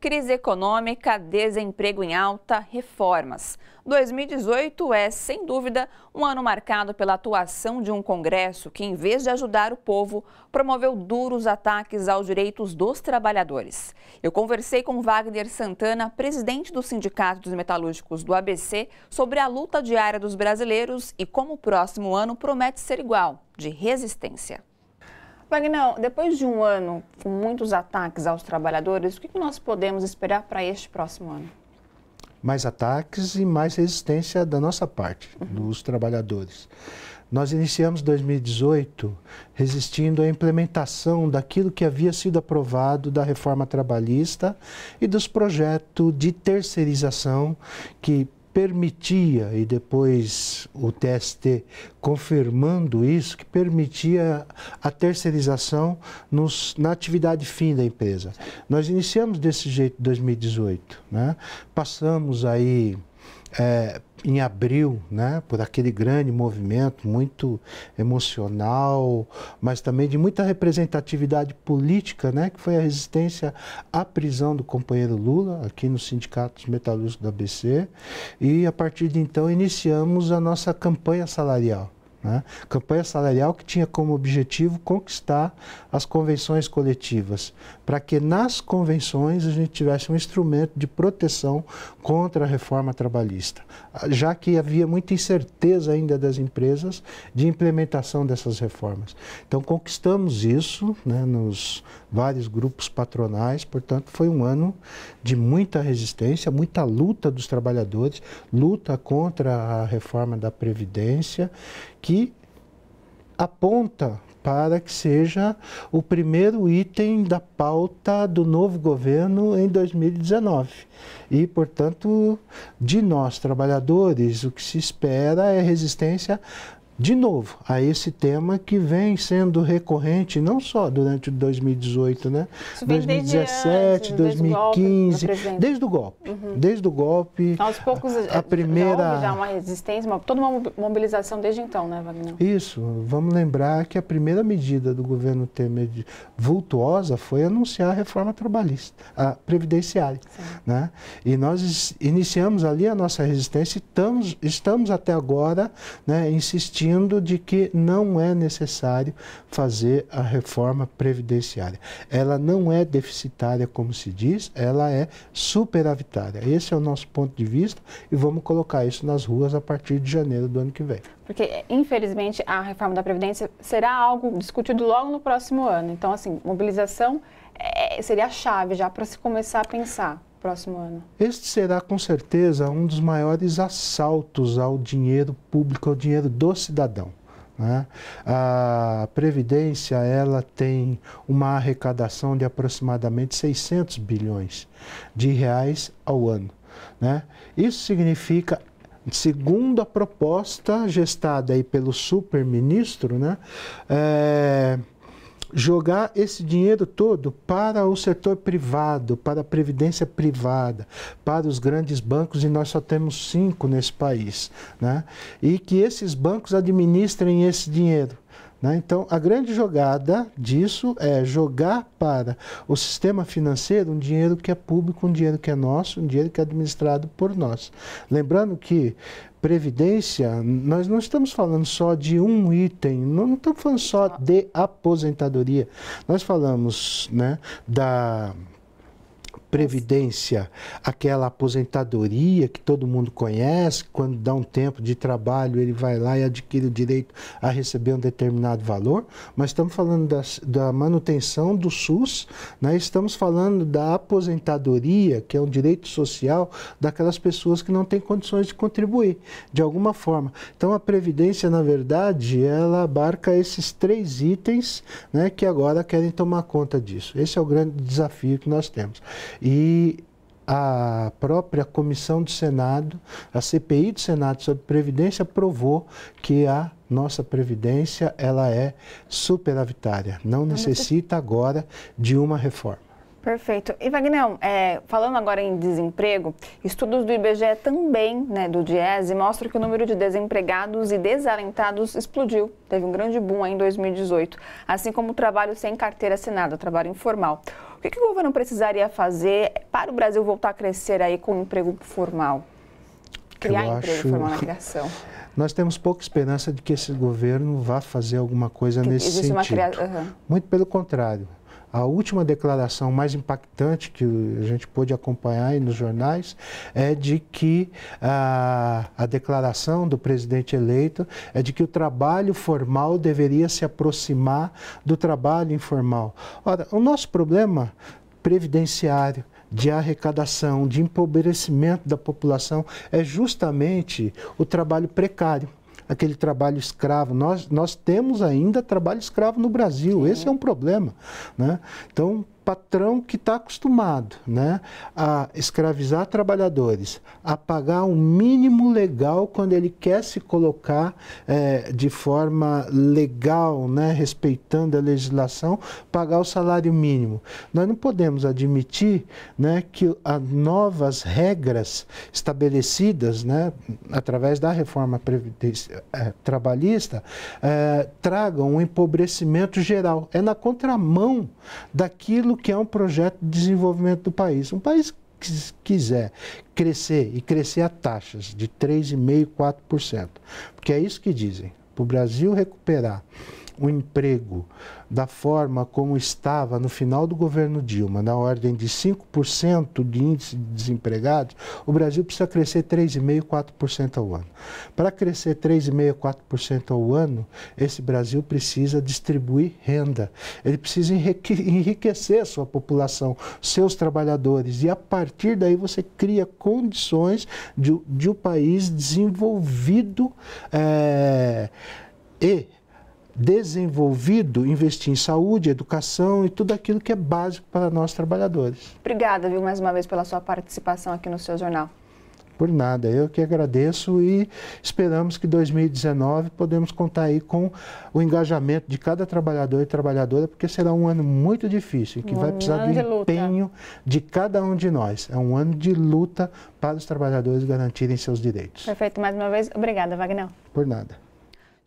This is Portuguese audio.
Crise econômica, desemprego em alta, reformas. 2018 é, sem dúvida, um ano marcado pela atuação de um Congresso que, em vez de ajudar o povo, promoveu duros ataques aos direitos dos trabalhadores. Eu conversei com Wagner Santana, presidente do Sindicato dos Metalúrgicos do ABC, sobre a luta diária dos brasileiros e como o próximo ano promete ser igual de resistência. Wagner, depois de um ano com muitos ataques aos trabalhadores, o que nós podemos esperar para este próximo ano? Mais ataques e mais resistência da nossa parte, uhum. dos trabalhadores. Nós iniciamos 2018 resistindo à implementação daquilo que havia sido aprovado da reforma trabalhista e dos projetos de terceirização que permitia, e depois o TST confirmando isso, que permitia a terceirização nos, na atividade fim da empresa. Nós iniciamos desse jeito em 2018, né? passamos aí é, em abril, né, por aquele grande movimento muito emocional, mas também de muita representatividade política, né, que foi a resistência à prisão do companheiro Lula aqui no Sindicato dos Metalúrgicos da ABC, e a partir de então iniciamos a nossa campanha salarial. Né? Campanha salarial que tinha como objetivo conquistar as convenções coletivas, para que nas convenções a gente tivesse um instrumento de proteção contra a reforma trabalhista, já que havia muita incerteza ainda das empresas de implementação dessas reformas. Então, conquistamos isso né, nos vários grupos patronais, portanto, foi um ano de muita resistência, muita luta dos trabalhadores, luta contra a reforma da Previdência, que aponta para que seja o primeiro item da pauta do novo governo em 2019. E, portanto, de nós trabalhadores, o que se espera é resistência de novo, a esse tema que vem sendo recorrente não só durante 2018, né? 2017, desde antes, 2015, desde, golpe, desde o golpe, uhum. desde o golpe. Aos poucos, a, a eh, primeira houve já uma resistência, uma, toda uma mobilização desde então, né, Wagner? Isso. Vamos lembrar que a primeira medida do governo Temer vultuosa foi anunciar a reforma trabalhista, a previdenciária, né? E nós iniciamos ali a nossa resistência e estamos, estamos até agora, né, insistindo divergindo de que não é necessário fazer a reforma previdenciária. Ela não é deficitária, como se diz, ela é superavitária. Esse é o nosso ponto de vista e vamos colocar isso nas ruas a partir de janeiro do ano que vem. Porque, infelizmente, a reforma da Previdência será algo discutido logo no próximo ano. Então, assim, mobilização é, seria a chave já para se começar a pensar próximo ano? Este será com certeza um dos maiores assaltos ao dinheiro público, ao dinheiro do cidadão. Né? A Previdência ela tem uma arrecadação de aproximadamente 600 bilhões de reais ao ano. Né? Isso significa segundo a proposta gestada aí pelo superministro, né, é, jogar esse dinheiro todo para o setor privado, para a previdência privada, para os grandes bancos, e nós só temos cinco nesse país, né? e que esses bancos administrem esse dinheiro. Né? Então, a grande jogada disso é jogar para o sistema financeiro um dinheiro que é público, um dinheiro que é nosso, um dinheiro que é administrado por nós. Lembrando que previdência, nós não estamos falando só de um item, não, não estamos falando só de aposentadoria. Nós falamos né, da previdência, aquela aposentadoria que todo mundo conhece, quando dá um tempo de trabalho, ele vai lá e adquire o direito a receber um determinado valor, mas estamos falando da, da manutenção do SUS, né? estamos falando da aposentadoria, que é um direito social daquelas pessoas que não têm condições de contribuir, de alguma forma. Então, a previdência, na verdade, ela abarca esses três itens né, que agora querem tomar conta disso. Esse é o grande desafio que nós temos e a própria comissão do Senado, a CPI do Senado sobre previdência provou que a nossa previdência ela é superavitária, não necessita agora de uma reforma. Perfeito. E Wagner, é, falando agora em desemprego, estudos do IBGE também, né, do DIESE, mostram que o número de desempregados e desalentados explodiu. Teve um grande boom em 2018, assim como o trabalho sem carteira assinada, trabalho informal. O que, que o governo precisaria fazer para o Brasil voltar a crescer aí com o emprego formal? Criar Eu emprego acho... formal na criação. Nós temos pouca esperança de que esse governo vá fazer alguma coisa que nesse sentido. Cria... Uhum. Muito pelo contrário a última declaração mais impactante que a gente pôde acompanhar aí nos jornais é de que a, a declaração do presidente eleito é de que o trabalho formal deveria se aproximar do trabalho informal. Ora, o nosso problema previdenciário de arrecadação, de empobrecimento da população é justamente o trabalho precário aquele trabalho escravo. Nós, nós temos ainda trabalho escravo no Brasil, esse é um problema. Né? Então, patrão que está acostumado né, a escravizar trabalhadores, a pagar um mínimo legal quando ele quer se colocar é, de forma legal, né, respeitando a legislação, pagar o salário mínimo. Nós não podemos admitir né, que as novas regras estabelecidas né, através da reforma é, trabalhista é, tragam um empobrecimento geral. É na contramão daquilo que é um projeto de desenvolvimento do país. Um país que quiser crescer e crescer a taxas de 3,5%, 4%, porque é isso que dizem, para o Brasil recuperar o emprego da forma como estava no final do governo Dilma, na ordem de 5% de índice de desempregados, o Brasil precisa crescer 3,5%, 4% ao ano. Para crescer 3,5%, 4% ao ano, esse Brasil precisa distribuir renda, ele precisa enriquecer sua população, seus trabalhadores, e a partir daí você cria condições de, de um país desenvolvido é, e desenvolvido investir em saúde, educação e tudo aquilo que é básico para nós trabalhadores. Obrigada, viu, mais uma vez pela sua participação aqui no seu jornal. Por nada, eu que agradeço e esperamos que 2019 podemos contar aí com o engajamento de cada trabalhador e trabalhadora, porque será um ano muito difícil, que um vai precisar do empenho de cada um de nós. É um ano de luta para os trabalhadores garantirem seus direitos. Perfeito, mais uma vez, obrigada, Wagner. Por nada.